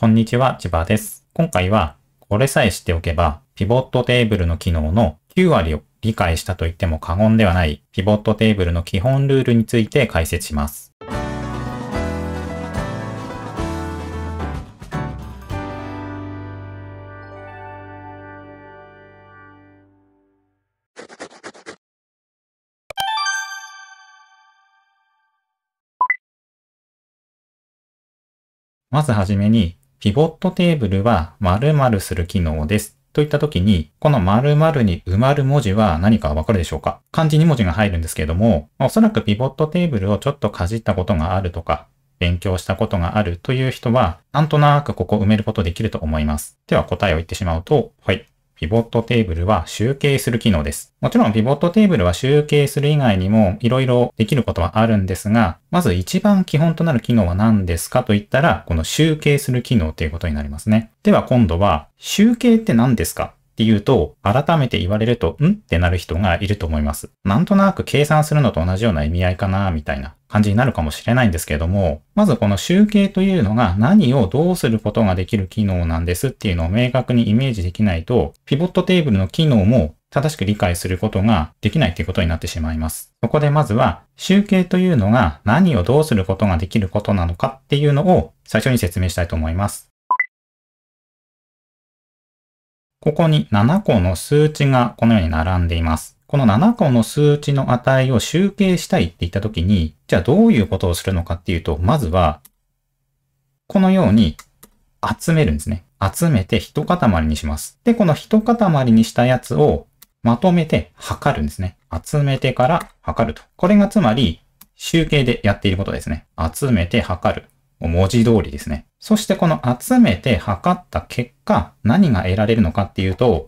こんにちは、千葉です。今回は、これさえ知っておけば、ピボットテーブルの機能の9割を理解したと言っても過言ではない、ピボットテーブルの基本ルールについて解説します。まずはじめに、ピボットテーブルは〇〇する機能です。といった時に、この〇〇に埋まる文字は何かわかるでしょうか漢字2文字が入るんですけれども、おそらくピボットテーブルをちょっとかじったことがあるとか、勉強したことがあるという人は、なんとなくここ埋めることできると思います。では答えを言ってしまうと、はい。ピボットテーブルは集計する機能です。もちろんピボットテーブルは集計する以外にも色々できることはあるんですが、まず一番基本となる機能は何ですかと言ったら、この集計する機能ということになりますね。では今度は、集計って何ですかっていうと、改めて言われると、んってなる人がいると思います。なんとなく計算するのと同じような意味合いかな、みたいな感じになるかもしれないんですけども、まずこの集計というのが何をどうすることができる機能なんですっていうのを明確にイメージできないと、ピボットテーブルの機能も正しく理解することができないということになってしまいます。そこでまずは、集計というのが何をどうすることができることなのかっていうのを最初に説明したいと思います。ここに7個の数値がこのように並んでいます。この7個の数値の値を集計したいって言ったときに、じゃあどういうことをするのかっていうと、まずは、このように集めるんですね。集めて一塊にします。で、この一塊にしたやつをまとめて測るんですね。集めてから測ると。これがつまり集計でやっていることですね。集めて測る。文字通りですね。そしてこの集めて測った結果、何が得られるのかっていうと、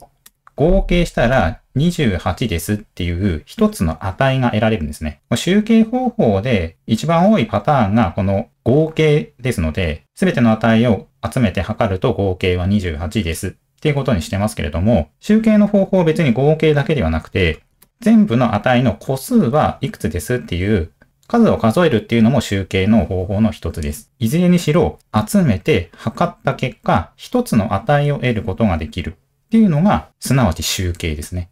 合計したら28ですっていう一つの値が得られるんですね。集計方法で一番多いパターンがこの合計ですので、すべての値を集めて測ると合計は28ですっていうことにしてますけれども、集計の方法は別に合計だけではなくて、全部の値の個数はいくつですっていう数を数えるっていうのも集計の方法の一つです。いずれにしろ集めて測った結果、一つの値を得ることができるっていうのが、すなわち集計ですね。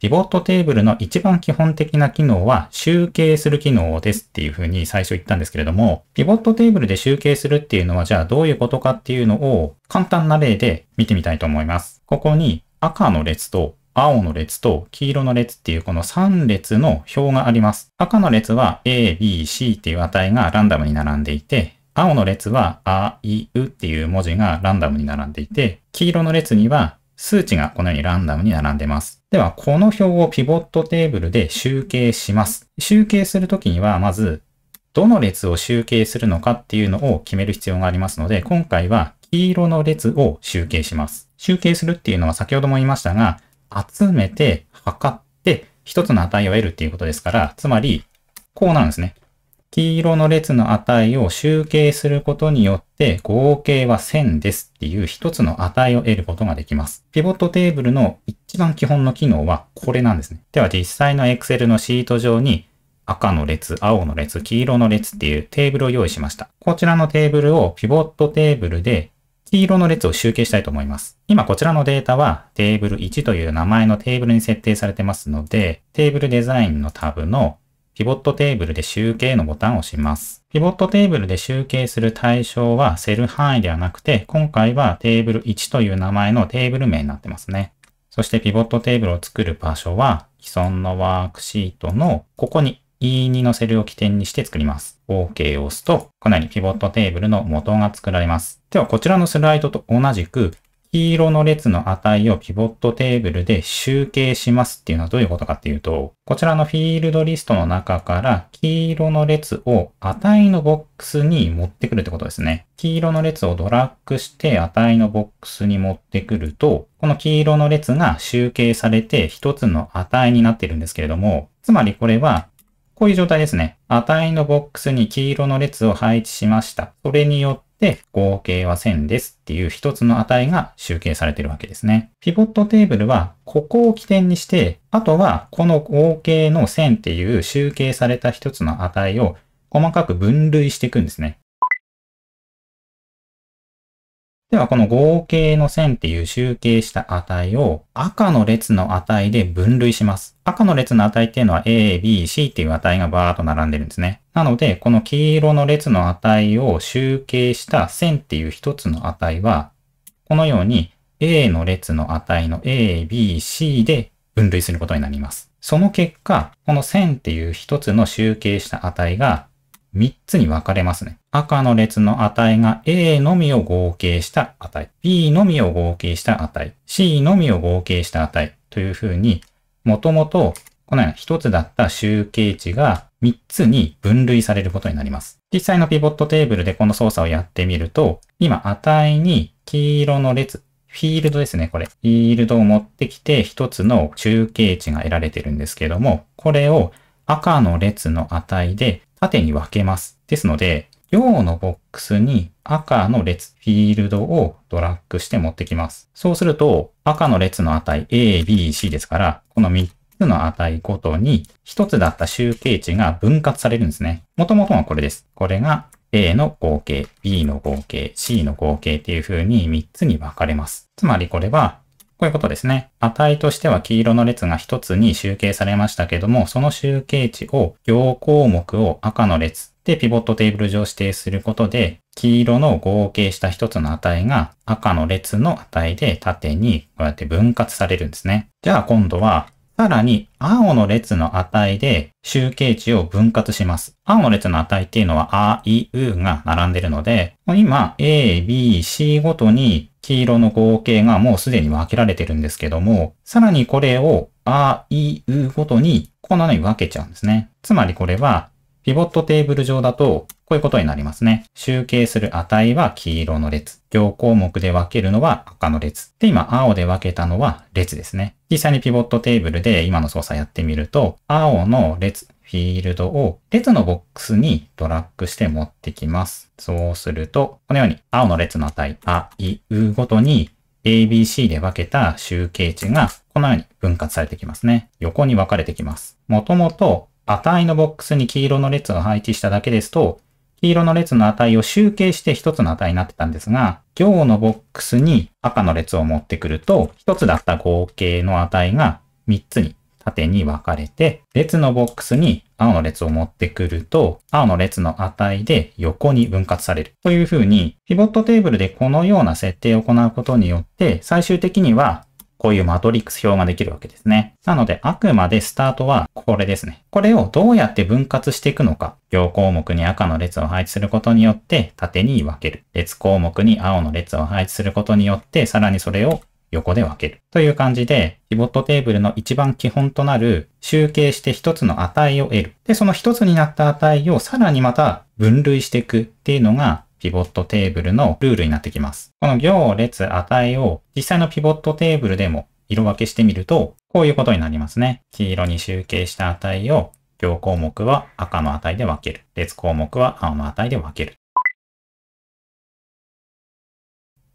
ピボットテーブルの一番基本的な機能は集計する機能ですっていうふうに最初言ったんですけれども、ピボットテーブルで集計するっていうのはじゃあどういうことかっていうのを簡単な例で見てみたいと思います。ここに赤の列と青の列と黄色の列っていうこの3列の表があります。赤の列は A、B、C っていう値がランダムに並んでいて、青の列はあ、い、うっていう文字がランダムに並んでいて、黄色の列には数値がこのようにランダムに並んでます。では、この表をピボットテーブルで集計します。集計するときには、まず、どの列を集計するのかっていうのを決める必要がありますので、今回は黄色の列を集計します。集計するっていうのは先ほども言いましたが、集めて、測って、一つの値を得るっていうことですから、つまり、こうなるんですね。黄色の列の値を集計することによって、合計は1000ですっていう一つの値を得ることができます。ピボットテーブルの一番基本の機能はこれなんですね。では実際の Excel のシート上に赤の列、青の列、黄色の列っていうテーブルを用意しました。こちらのテーブルをピボットテーブルで黄色の列を集計したいと思います。今こちらのデータはテーブル1という名前のテーブルに設定されてますので、テーブルデザインのタブのピボットテーブルで集計のボタンを押します。ピボットテーブルで集計する対象はセル範囲ではなくて、今回はテーブル1という名前のテーブル名になってますね。そしてピボットテーブルを作る場所は既存のワークシートのここに E2 のセルを起点にして作ります。OK を押すと、このようにピボットテーブルの元が作られます。では、こちらのスライドと同じく、黄色の列の値をピボットテーブルで集計しますっていうのはどういうことかっていうと、こちらのフィールドリストの中から黄色の列を値のボックスに持ってくるってことですね。黄色の列をドラッグして値のボックスに持ってくると、この黄色の列が集計されて一つの値になってるんですけれども、つまりこれはこういう状態ですね。値のボックスに黄色の列を配置しました。それによって合計は1000ですっていう一つの値が集計されてるわけですね。ピボットテーブルはここを起点にして、あとはこの合計の1000っていう集計された一つの値を細かく分類していくんですね。では、この合計の線っていう集計した値を赤の列の値で分類します。赤の列の値っていうのは A、B、C っていう値がバーっと並んでるんですね。なので、この黄色の列の値を集計した線っていう一つの値は、このように A の列の値の A、B、C で分類することになります。その結果、この線っていう一つの集計した値が3つに分かれますね。赤の列の値が A のみを合計した値、B のみを合計した値、C のみを合計した値というふうに、もともとこのような1つだった集計値が3つに分類されることになります。実際のピボットテーブルでこの操作をやってみると、今値に黄色の列、フィールドですね、これ。フィールドを持ってきて1つの集計値が得られてるんですけども、これを赤の列の値で縦に分けます。ですので、用のボックスに赤の列、フィールドをドラッグして持ってきます。そうすると、赤の列の値 A、B、C ですから、この3つの値ごとに1つだった集計値が分割されるんですね。もともとはこれです。これが A の合計、B の合計、C の合計っていう風に3つに分かれます。つまりこれはこういうことですね。値としては黄色の列が1つに集計されましたけども、その集計値を行項目を赤の列でピボットテーブル上指定することで、黄色の合計した1つの値が赤の列の値で縦にこうやって分割されるんですね。じゃあ今度はさらに、青の列の値で集計値を分割します。青の列の値っていうのは、あ、い、うが並んでるので、今、A、B、C ごとに黄色の合計がもうすでに分けられてるんですけども、さらにこれをあ、い、うごとにこのように分けちゃうんですね。つまりこれは、ピボットテーブル上だと、こういうことになりますね。集計する値は黄色の列。行項目で分けるのは赤の列。で、今、青で分けたのは列ですね。実際にピボットテーブルで今の操作やってみると、青の列、フィールドを列のボックスにドラッグして持ってきます。そうすると、このように青の列の値、あ、い、うごとに ABC で分けた集計値がこのように分割されてきますね。横に分かれてきます。もともと値のボックスに黄色の列を配置しただけですと、黄色の列の値を集計して1つの値になってたんですが、行のボックスに赤の列を持ってくると、1つだった合計の値が3つに縦に分かれて、列のボックスに青の列を持ってくると、青の列の値で横に分割される。というふうに、ピボットテーブルでこのような設定を行うことによって、最終的にはこういうマトリックス表ができるわけですね。なので、あくまでスタートはこれですね。これをどうやって分割していくのか。両項目に赤の列を配置することによって縦に分ける。列項目に青の列を配置することによって、さらにそれを横で分けるという感じで、ピボットテーブルの一番基本となる集計して一つの値を得る。で、その一つになった値をさらにまた分類していくっていうのが、ピボットテーブルのルールになってきます。この行列値を実際のピボットテーブルでも色分けしてみると、こういうことになりますね。黄色に集計した値を行項目は赤の値で分ける。列項目は青の値で分ける。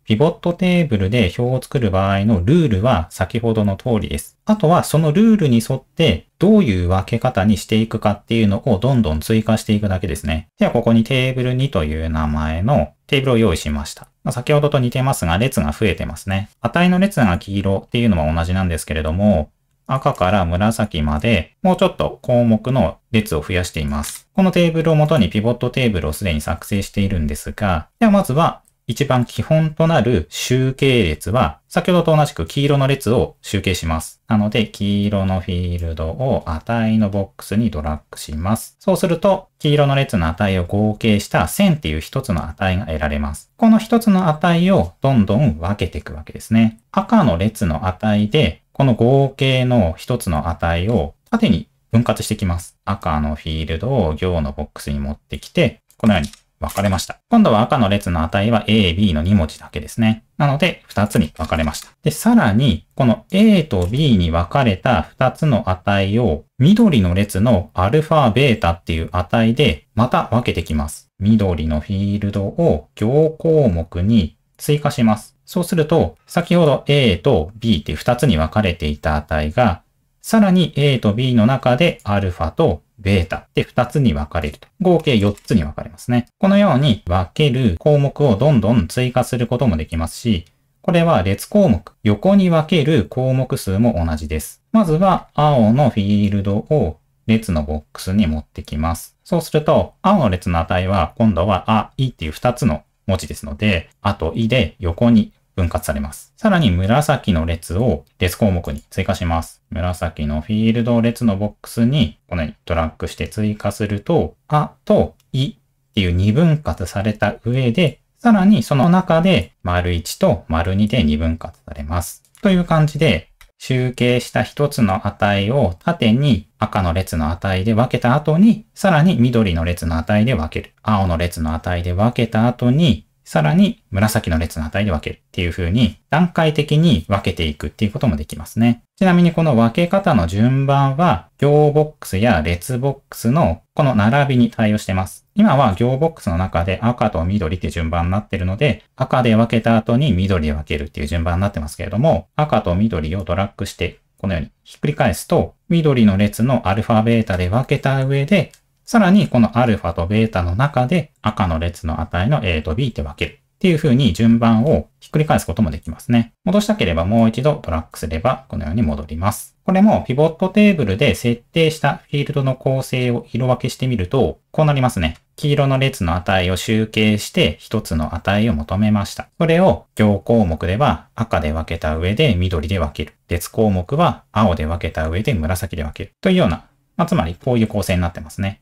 ピボットテーブルで表を作る場合のルールは先ほどの通りです。あとはそのルールに沿ってどういう分け方にしていくかっていうのをどんどん追加していくだけですね。ではここにテーブル2という名前のテーブルを用意しました。まあ、先ほどと似てますが列が増えてますね。値の列が黄色っていうのは同じなんですけれども、赤から紫までもうちょっと項目の列を増やしています。このテーブルを元にピボットテーブルをすでに作成しているんですが、ではまずは一番基本となる集計列は、先ほどと同じく黄色の列を集計します。なので、黄色のフィールドを値のボックスにドラッグします。そうすると、黄色の列の値を合計した1000っていう一つの値が得られます。この一つの値をどんどん分けていくわけですね。赤の列の値で、この合計の一つの値を縦に分割していきます。赤のフィールドを行のボックスに持ってきて、このように分かれました。今度は赤の列の値は A、B の2文字だけですね。なので、2つに分かれました。で、さらに、この A と B に分かれた2つの値を、緑の列のアルファ、ベータっていう値で、また分けてきます。緑のフィールドを行項目に追加します。そうすると、先ほど A と B って2つに分かれていた値が、さらに A と B の中でアルファとベータって2つに分かれると。合計4つに分かれますね。このように分ける項目をどんどん追加することもできますし、これは列項目、横に分ける項目数も同じです。まずは青のフィールドを列のボックスに持ってきます。そうすると、青の列の値は今度はあ、いっていう2つの文字ですので、あといで横に分割されます。さらに紫の列を列項目に追加します。紫のフィールド列のボックスにこのようにドラッグして追加すると、あといっていう2分割された上で、さらにその中で丸1と丸2で2分割されます。という感じで、集計した一つの値を縦に赤の列の値で分けた後に、さらに緑の列の値で分ける。青の列の値で分けた後に、さらに紫の列の値で分けるっていう風に段階的に分けていくっていうこともできますね。ちなみにこの分け方の順番は行ボックスや列ボックスのこの並びに対応してます。今は行ボックスの中で赤と緑っていう順番になってるので赤で分けた後に緑で分けるっていう順番になってますけれども赤と緑をドラッグしてこのようにひっくり返すと緑の列のアルファベータで分けた上でさらにこの α と β の中で赤の列の値の a と b って分ける。っていう風に順番をひっくり返すこともできますね。戻したければもう一度トラックすればこのように戻ります。これもピボットテーブルで設定したフィールドの構成を色分けしてみると、こうなりますね。黄色の列の値を集計して一つの値を求めました。それを行項目では赤で分けた上で緑で分ける。列項目は青で分けた上で紫で分ける。というようなまあ、つまりこういう構成になってますね。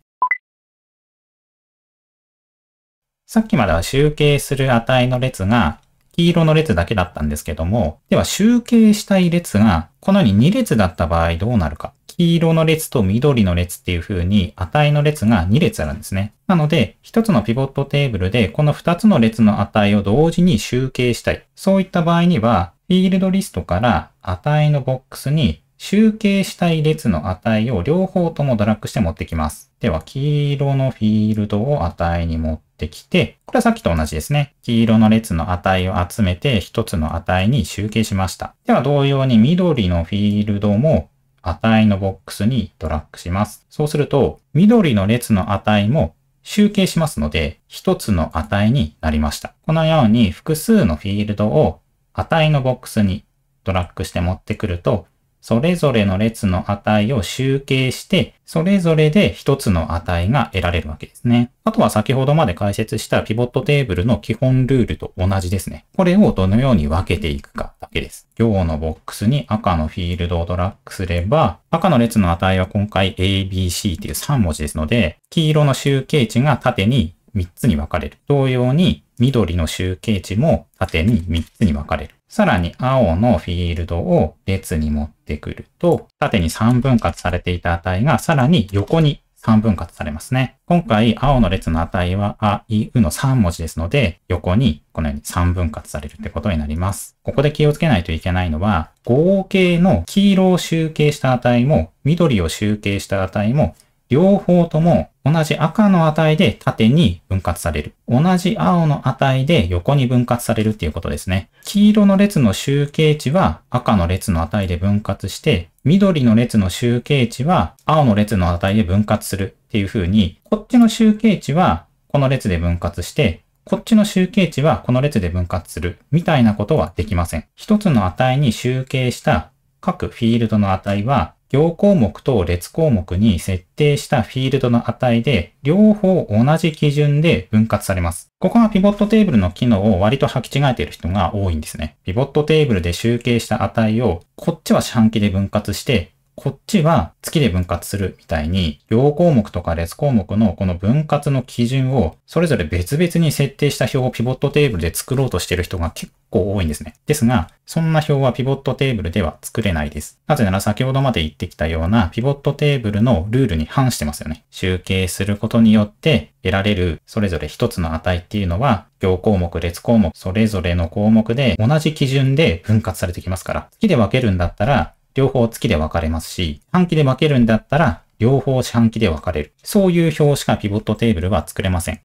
さっきまでは集計する値の列が黄色の列だけだったんですけども、では集計したい列がこのように2列だった場合どうなるか。黄色の列と緑の列っていう風に値の列が2列あるんですね。なので、1つのピボットテーブルでこの2つの列の値を同時に集計したい。そういった場合には、フィールドリストから値のボックスに集計したい列の値を両方ともドラッグして持ってきます。では、黄色のフィールドを値に持ってきて、これはさっきと同じですね。黄色の列の値を集めて一つの値に集計しました。では、同様に緑のフィールドも値のボックスにドラッグします。そうすると、緑の列の値も集計しますので、一つの値になりました。このように複数のフィールドを値のボックスにドラッグして持ってくると、それぞれの列の値を集計して、それぞれで一つの値が得られるわけですね。あとは先ほどまで解説したピボットテーブルの基本ルールと同じですね。これをどのように分けていくかだけです。行のボックスに赤のフィールドをドラッグすれば、赤の列の値は今回 ABC っていう3文字ですので、黄色の集計値が縦に3つに分かれる。同様に緑の集計値も縦に3つに分かれる。さらに青のフィールドを列に持ってくると、縦に3分割されていた値がさらに横に3分割されますね。今回、青の列の値は、あ、い、うの3文字ですので、横にこのように3分割されるってことになります。ここで気をつけないといけないのは、合計の黄色を集計した値も、緑を集計した値も、両方とも同じ赤の値で縦に分割される。同じ青の値で横に分割されるっていうことですね。黄色の列の集計値は赤の列の値で分割して、緑の列の集計値は青の列の値で分割するっていう風に、こっちの集計値はこの列で分割して、こっちの集計値はこの列で分割するみたいなことはできません。一つの値に集計した各フィールドの値は行項目と列項目に設定したフィールドの値で、両方同じ基準で分割されます。ここはピボットテーブルの機能を割と履き違えている人が多いんですね。ピボットテーブルで集計した値を、こっちは四半期で分割して、こっちは月で分割するみたいに、両項目とか列項目のこの分割の基準をそれぞれ別々に設定した表をピボットテーブルで作ろうとしている人が結構多いんですね。ですが、そんな表はピボットテーブルでは作れないです。なぜなら先ほどまで言ってきたようなピボットテーブルのルールに反してますよね。集計することによって得られるそれぞれ一つの値っていうのは、行項目、列項目、それぞれの項目で同じ基準で分割されてきますから、月で分けるんだったら、両方月で分かれますし、半期で分けるんだったら、両方四半期で分かれる。そういう表しかピボットテーブルは作れません。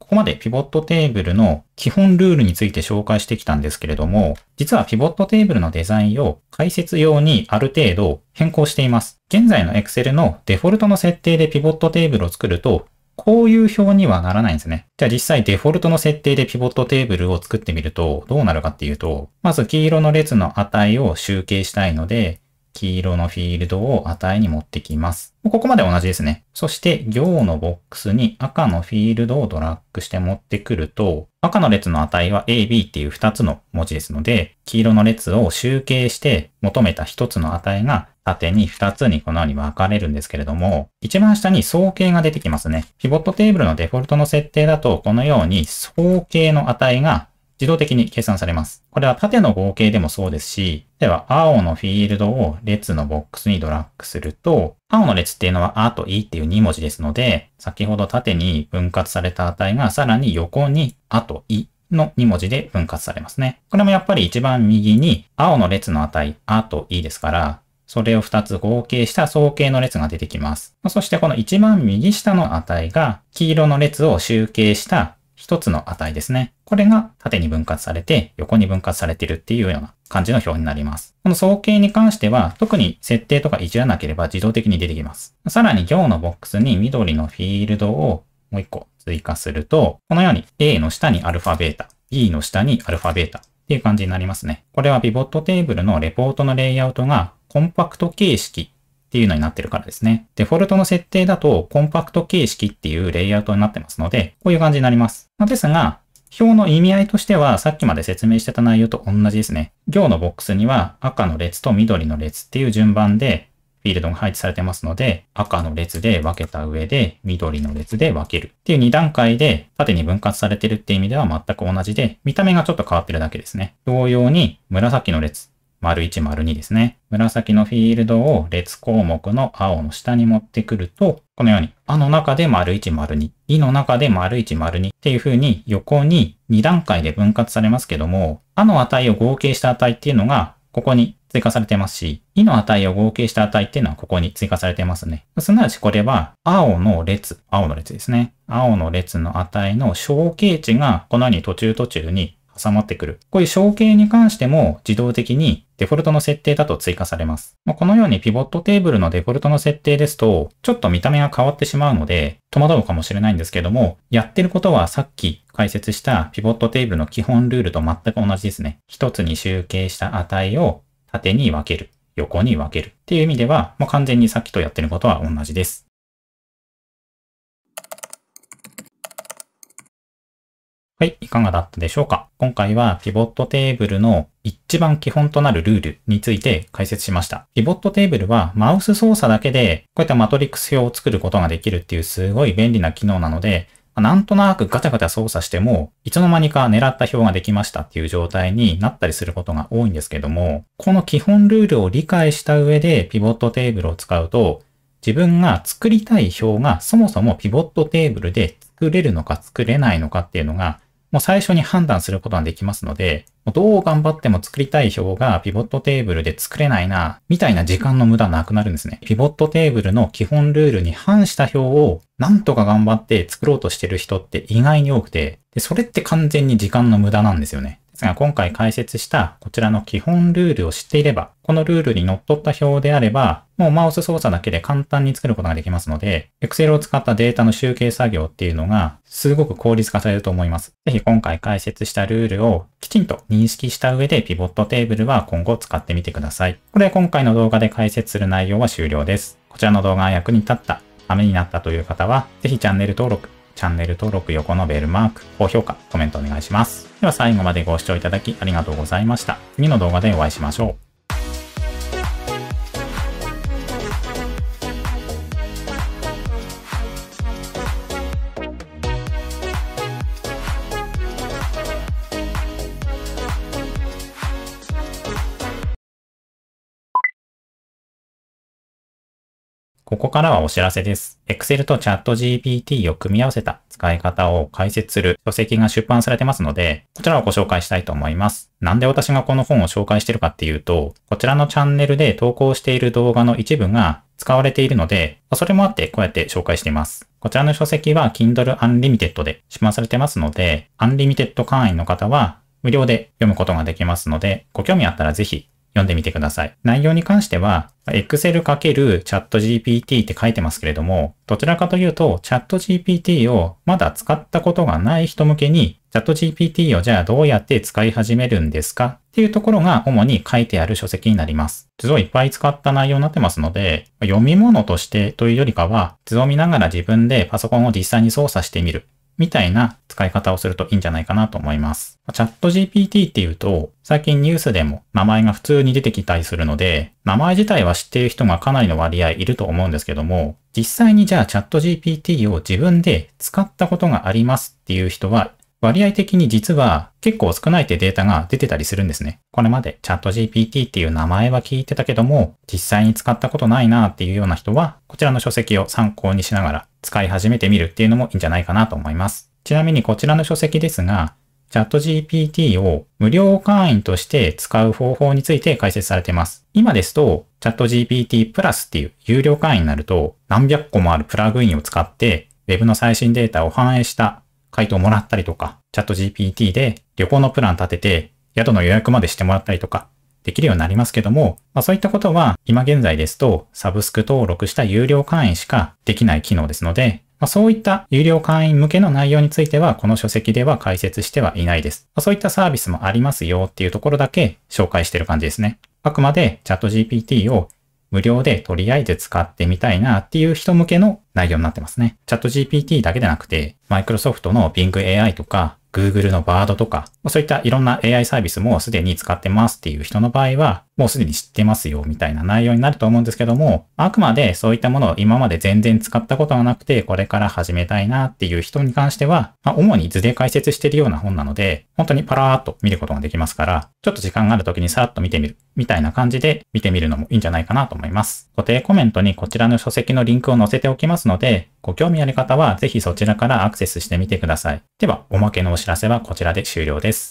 ここまでピボットテーブルの基本ルールについて紹介してきたんですけれども、実はピボットテーブルのデザインを解説用にある程度変更しています。現在の Excel のデフォルトの設定でピボットテーブルを作ると、こういう表にはならないんですね。じゃあ実際デフォルトの設定でピボットテーブルを作ってみるとどうなるかっていうと、まず黄色の列の値を集計したいので、黄色のフィールドを値に持ってきます。ここまで同じですね。そして行のボックスに赤のフィールドをドラッグして持ってくると、赤の列の値は A、B っていう2つの文字ですので、黄色の列を集計して求めた1つの値が縦に2つにこのように分かれるんですけれども、一番下に総計が出てきますね。ピボットテーブルのデフォルトの設定だと、このように総計の値が自動的に計算されます。これは縦の合計でもそうですし、では青のフィールドを列のボックスにドラッグすると、青の列っていうのはあと E っていう2文字ですので、先ほど縦に分割された値がさらに横にあと E の2文字で分割されますね。これもやっぱり一番右に青の列の値、あと E ですから、それを2つ合計した総計の列が出てきます。そしてこの一番右下の値が黄色の列を集計した一つの値ですね。これが縦に分割されて横に分割されているっていうような感じの表になります。この総計に関しては特に設定とかいじらなければ自動的に出てきます。さらに行のボックスに緑のフィールドをもう一個追加すると、このように A の下にアルファベータ、B の下にアルファベータっていう感じになりますね。これはピボットテーブルのレポートのレイアウトがコンパクト形式っていうのになってるからですね。デフォルトの設定だとコンパクト形式っていうレイアウトになってますので、こういう感じになります。ですが、表の意味合いとしては、さっきまで説明してた内容と同じですね。行のボックスには赤の列と緑の列っていう順番でフィールドが配置されてますので、赤の列で分けた上で、緑の列で分けるっていう2段階で、縦に分割されてるって意味では全く同じで、見た目がちょっと変わってるだけですね。同様に、紫の列丸1、丸2ですね。紫のフィールドを列項目の青の下に持ってくると、このように、あの中で丸1、丸2、いの中で丸1、丸2っていう風に横に2段階で分割されますけども、あの値を合計した値っていうのが、ここに追加されてますし、いの値を合計した値っていうのはここに追加されてますね。すなわちこれは、青の列、青の列ですね。青の列の値の小径値がこのように途中途中に挟まってくる。こういう象形に関しても自動的にデフォルトの設定だと追加されます。このようにピボットテーブルのデフォルトの設定ですと、ちょっと見た目が変わってしまうので、戸惑うかもしれないんですけども、やってることはさっき解説したピボットテーブルの基本ルールと全く同じですね。一つに集計した値を縦に分ける。横に分けるっていう意味では、ま完全にさっきとやってることは同じです。はい、いかがだったでしょうか今回はピボットテーブルの一番基本となるルールについて解説しました。ピボットテーブルはマウス操作だけでこういったマトリックス表を作ることができるっていうすごい便利な機能なので、なんとなくガチャガチャ操作しても、いつの間にか狙った表ができましたっていう状態になったりすることが多いんですけども、この基本ルールを理解した上でピボットテーブルを使うと、自分が作りたい表がそもそもピボットテーブルで作れるのか作れないのかっていうのがもう最初に判断することができますので、どう頑張っても作りたい表がピボットテーブルで作れないな、みたいな時間の無駄なくなるんですね。ピボットテーブルの基本ルールに反した表をなんとか頑張って作ろうとしてる人って意外に多くて、でそれって完全に時間の無駄なんですよね。ですが、今回解説したこちらの基本ルールを知っていれば、このルールに則っった表であれば、もうマウス操作だけで簡単に作ることができますので、Excel を使ったデータの集計作業っていうのが、すごく効率化されると思います。ぜひ今回解説したルールをきちんと認識した上で、ピボットテーブルは今後使ってみてください。これで今回の動画で解説する内容は終了です。こちらの動画が役に立った、ためになったという方は、ぜひチャンネル登録、チャンネル登録横のベルマーク、高評価、コメントお願いします。では最後までご視聴いただきありがとうございました。次の動画でお会いしましょう。ここからはお知らせです。Excel と ChatGPT を組み合わせた使い方を解説する書籍が出版されてますので、こちらをご紹介したいと思います。なんで私がこの本を紹介してるかっていうと、こちらのチャンネルで投稿している動画の一部が使われているので、それもあってこうやって紹介しています。こちらの書籍は Kindle Unlimited で出版されてますので、Unlimited 会員の方は無料で読むことができますので、ご興味あったらぜひ読んでみてください。内容に関しては、Excel×ChatGPT って書いてますけれども、どちらかというと、ChatGPT をまだ使ったことがない人向けに、ChatGPT をじゃあどうやって使い始めるんですかっていうところが主に書いてある書籍になります。図をいっぱい使った内容になってますので、読み物としてというよりかは、図を見ながら自分でパソコンを実際に操作してみるみたいな使い方をするといいんじゃないかなと思います。チャット GPT っていうと、最近ニュースでも名前が普通に出てきたりするので、名前自体は知っている人がかなりの割合いると思うんですけども、実際にじゃあチャット GPT を自分で使ったことがありますっていう人は割合的に実は結構少ないってデータが出てたりするんですね。これまでチャット GPT っていう名前は聞いてたけども、実際に使ったことないなっていうような人は、こちらの書籍を参考にしながら使い始めてみるっていうのもいいんじゃないかなと思います。ちなみにこちらの書籍ですが、チャット GPT を無料会員として使う方法について解説されています。今ですと、チャット GPT プラスっていう有料会員になると、何百個もあるプラグインを使って、Web の最新データを反映した回答もらったりとか、チャット GPT で旅行のプラン立てて、宿の予約までしてもらったりとか、できるようになりますけども、まあ、そういったことは今現在ですとサブスク登録した有料会員しかできない機能ですので、まあ、そういった有料会員向けの内容についてはこの書籍では解説してはいないです。まあ、そういったサービスもありますよっていうところだけ紹介してる感じですね。あくまでチャット GPT を無料でとりあえず使ってみたいなっていう人向けの内容になってますね。チャット GPT だけでなくて、マイクロソフトの Bing AI とか、Google の Bard とか、そういったいろんな AI サービスもすでに使ってますっていう人の場合は、もうすでに知ってますよみたいな内容になると思うんですけども、あくまでそういったものを今まで全然使ったことがなくて、これから始めたいなっていう人に関しては、まあ、主に図で解説しているような本なので、本当にパラーっと見ることができますから、ちょっと時間がある時にさっと見てみるみたいな感じで見てみるのもいいんじゃないかなと思います。固定コメントにこちらの書籍のリンクを載せておきますので、ご興味ある方はぜひそちらからアクセスしてみてください。では、おまけのお知らせはこちらで終了です。